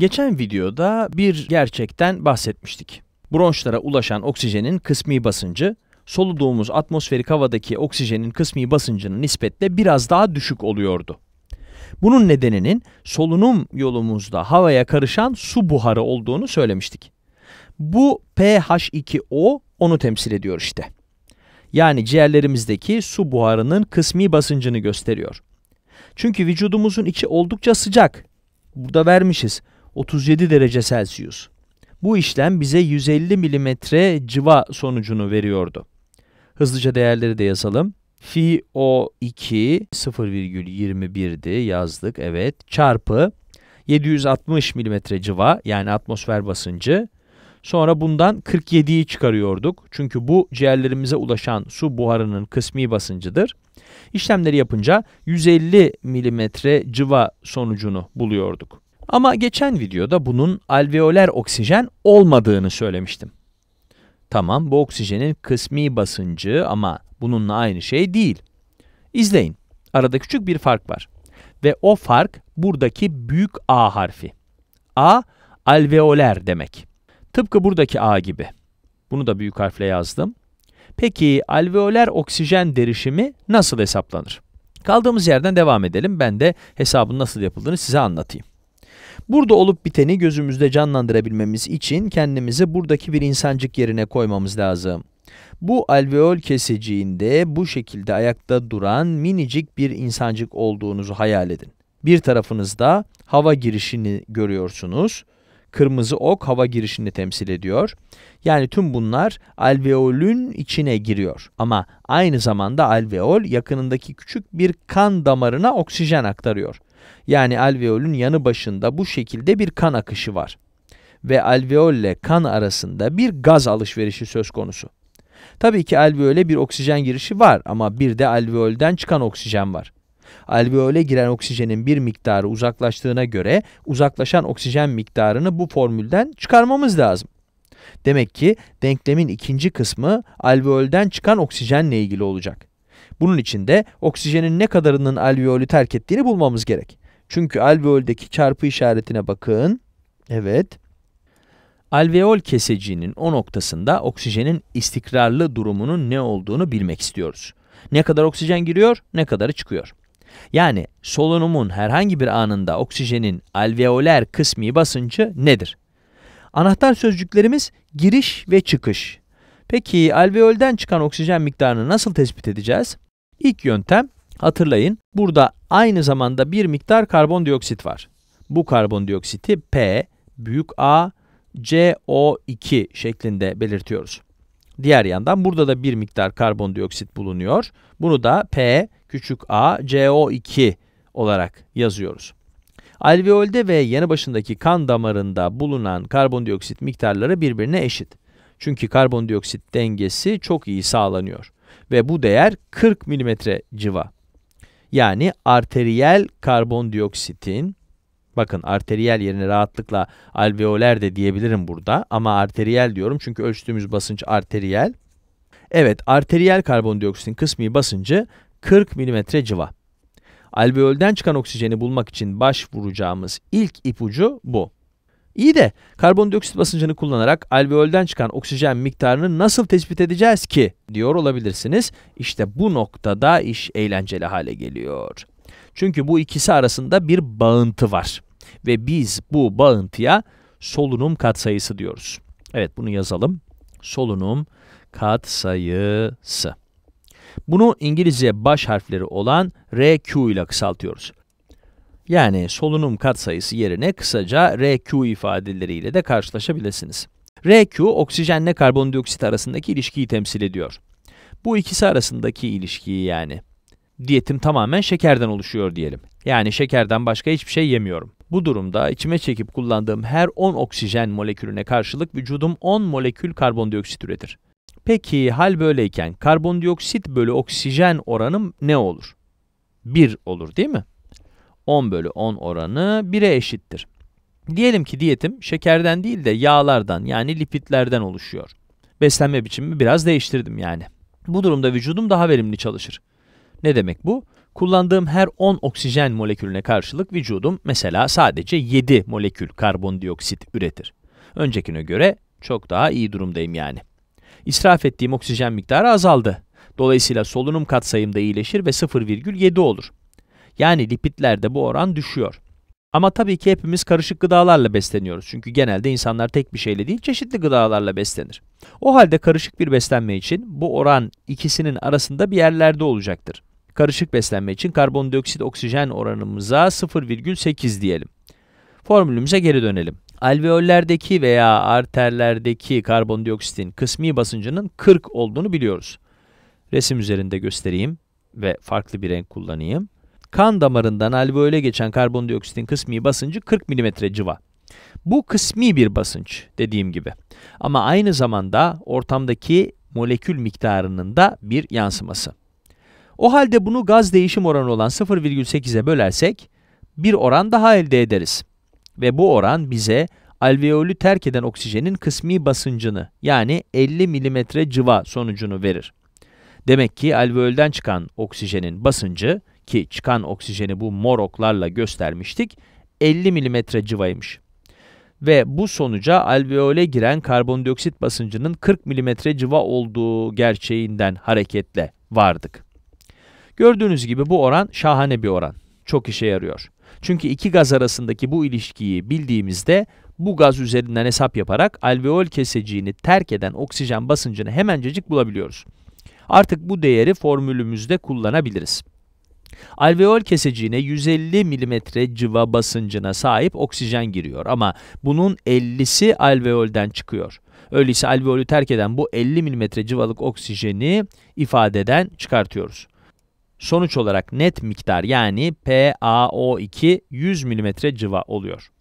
Geçen videoda bir gerçekten bahsetmiştik. Bronşlara ulaşan oksijenin kısmi basıncı, soluduğumuz atmosferik havadaki oksijenin kısmi basıncının nispetle biraz daha düşük oluyordu. Bunun nedeninin solunum yolumuzda havaya karışan su buharı olduğunu söylemiştik. Bu pH2O onu temsil ediyor işte. Yani ciğerlerimizdeki su buharının kısmi basıncını gösteriyor. Çünkü vücudumuzun içi oldukça sıcak. Burada vermişiz. 37 derece Celsius. Bu işlem bize 150 milimetre civa sonucunu veriyordu. Hızlıca değerleri de yazalım. Fi O2 0,21'di yazdık evet çarpı 760 milimetre civa yani atmosfer basıncı. Sonra bundan 47'yi çıkarıyorduk. Çünkü bu ciğerlerimize ulaşan su buharının kısmi basıncıdır. İşlemleri yapınca 150 milimetre civa sonucunu buluyorduk. Ama geçen videoda bunun alveoler oksijen olmadığını söylemiştim. Tamam bu oksijenin kısmi basıncı ama bununla aynı şey değil. İzleyin. Arada küçük bir fark var. Ve o fark buradaki büyük A harfi. A alveoler demek. Tıpkı buradaki A gibi. Bunu da büyük harfle yazdım. Peki alveoler oksijen derişimi nasıl hesaplanır? Kaldığımız yerden devam edelim. Ben de hesabın nasıl yapıldığını size anlatayım. Burada olup biteni gözümüzde canlandırabilmemiz için kendimizi buradaki bir insancık yerine koymamız lazım. Bu alveol kesiciğinde bu şekilde ayakta duran minicik bir insancık olduğunuzu hayal edin. Bir tarafınızda hava girişini görüyorsunuz. Kırmızı ok hava girişini temsil ediyor. Yani tüm bunlar alveolün içine giriyor. Ama aynı zamanda alveol yakınındaki küçük bir kan damarına oksijen aktarıyor. Yani alveolün yanı başında bu şekilde bir kan akışı var. Ve alveolle kan arasında bir gaz alışverişi söz konusu. Tabii ki alveole bir oksijen girişi var ama bir de alveolden çıkan oksijen var. Alveole giren oksijenin bir miktarı uzaklaştığına göre uzaklaşan oksijen miktarını bu formülden çıkarmamız lazım. Demek ki denklemin ikinci kısmı alveolden çıkan oksijenle ilgili olacak. Bunun için de oksijenin ne kadarının alveolü terk ettiğini bulmamız gerek. Çünkü alveoldeki çarpı işaretine bakın. Evet. Alveol keseciğinin o noktasında oksijenin istikrarlı durumunun ne olduğunu bilmek istiyoruz. Ne kadar oksijen giriyor, ne kadarı çıkıyor. Yani solunumun herhangi bir anında oksijenin alveoler kısmi basıncı nedir? Anahtar sözcüklerimiz giriş ve çıkış. Peki alveolden çıkan oksijen miktarını nasıl tespit edeceğiz? İlk yöntem hatırlayın burada aynı zamanda bir miktar karbondioksit var. Bu karbondioksiti P büyük A CO2 şeklinde belirtiyoruz. Diğer yandan burada da bir miktar karbondioksit bulunuyor. Bunu da P küçük a CO2 olarak yazıyoruz. Alveolde ve yanı başındaki kan damarında bulunan karbondioksit miktarları birbirine eşit. Çünkü karbondioksit dengesi çok iyi sağlanıyor ve bu değer 40 mm civa. Yani arteriyel karbondioksitin Bakın arteriyel yerine rahatlıkla alveoler de diyebilirim burada ama arteriyel diyorum çünkü ölçtüğümüz basınç arteriyel. Evet arteriyel karbondioksitin kısmi basıncı 40 mm civa. Alveolden çıkan oksijeni bulmak için başvuracağımız ilk ipucu bu. İyi de karbondioksit basıncını kullanarak alveolden çıkan oksijen miktarını nasıl tespit edeceğiz ki diyor olabilirsiniz. İşte bu noktada iş eğlenceli hale geliyor. Çünkü bu ikisi arasında bir bağıntı var ve biz bu bağıntıya solunum katsayısı diyoruz. Evet bunu yazalım. Solunum katsayısı. Bunu İngilizce baş harfleri olan RQ ile kısaltıyoruz yani solunum katsayısı yerine kısaca RQ ifadeleriyle de karşılaşabilirsiniz. RQ, oksijenle karbondioksit arasındaki ilişkiyi temsil ediyor. Bu ikisi arasındaki ilişkiyi yani. Diyetim tamamen şekerden oluşuyor diyelim. Yani şekerden başka hiçbir şey yemiyorum. Bu durumda içime çekip kullandığım her 10 oksijen molekülüne karşılık vücudum 10 molekül karbondioksit üretir. Peki hal böyleyken karbondioksit bölü oksijen oranım ne olur? 1 olur değil mi? 10 bölü 10 oranı 1'e eşittir. Diyelim ki diyetim şekerden değil de yağlardan yani lipitlerden oluşuyor. Beslenme biçimimi biraz değiştirdim yani. Bu durumda vücudum daha verimli çalışır. Ne demek bu? Kullandığım her 10 oksijen molekülüne karşılık vücudum mesela sadece 7 molekül karbondioksit üretir. Öncekine göre çok daha iyi durumdayım yani. İsraf ettiğim oksijen miktarı azaldı. Dolayısıyla solunum katsayım da iyileşir ve 0,7 olur. Yani lipidlerde bu oran düşüyor. Ama tabii ki hepimiz karışık gıdalarla besleniyoruz. Çünkü genelde insanlar tek bir şeyle değil çeşitli gıdalarla beslenir. O halde karışık bir beslenme için bu oran ikisinin arasında bir yerlerde olacaktır. Karışık beslenme için karbondioksit oksijen oranımıza 0,8 diyelim. Formülümüze geri dönelim. Alveollerdeki veya arterlerdeki karbondioksitin kısmi basıncının 40 olduğunu biliyoruz. Resim üzerinde göstereyim ve farklı bir renk kullanayım. Kan damarından alveole geçen karbondioksitin kısmi basıncı 40 mm civa. Bu kısmi bir basınç dediğim gibi. Ama aynı zamanda ortamdaki molekül miktarının da bir yansıması. O halde bunu gaz değişim oranı olan 0,8'e bölersek bir oran daha elde ederiz. Ve bu oran bize alveolü terk eden oksijenin kısmi basıncını yani 50 mm civa sonucunu verir. Demek ki alveolden çıkan oksijenin basıncı ki çıkan oksijeni bu mor oklarla göstermiştik 50 mm cıvaymış. Ve bu sonuca alveole giren karbondioksit basıncının 40 mm cıva olduğu gerçeğinden hareketle vardık. Gördüğünüz gibi bu oran şahane bir oran. Çok işe yarıyor. Çünkü iki gaz arasındaki bu ilişkiyi bildiğimizde bu gaz üzerinden hesap yaparak alveol keseciğini terk eden oksijen basıncını hemencecik bulabiliyoruz. Artık bu değeri formülümüzde kullanabiliriz. Alveol keseciğine 150 mm civa basıncına sahip oksijen giriyor ama bunun 50'si alveolden çıkıyor. Öyleyse alveolü terk eden bu 50 mm civalık oksijeni ifadeden çıkartıyoruz. Sonuç olarak net miktar yani PaO2 100 mm civa oluyor.